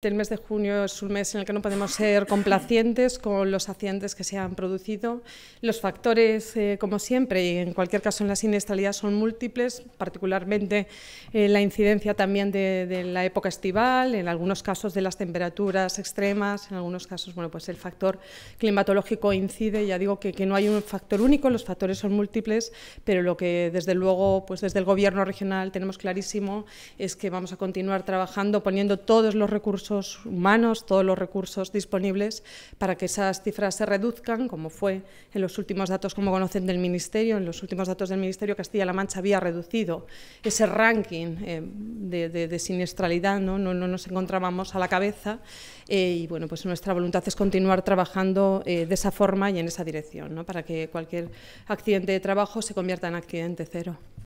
El mes de junio es un mes en el que no podemos ser complacientes con los accidentes que se han producido. Los factores, eh, como siempre, y en cualquier caso en las inestabilidades, son múltiples, particularmente eh, la incidencia también de, de, la época estival, en algunos casos de las temperaturas extremas, en algunos casos bueno, pues el factor climatológico incide. Ya digo que, que no hay un factor único, los factores son múltiples, pero lo que desde luego pues desde el Gobierno regional tenemos clarísimo es que vamos a continuar trabajando, poniendo todos los recursos humanos, todos los recursos disponibles para que esas cifras se reduzcan, como fue en los últimos datos, como conocen del Ministerio, en los últimos datos del Ministerio Castilla-La Mancha había reducido ese ranking eh, de, siniestralidad, ¿no? nos encontrábamos a la cabeza eh, y bueno, pues nuestra voluntad es continuar trabajando eh, de esa forma y en esa dirección, ¿no? para que cualquier accidente de trabajo se convierta en accidente cero.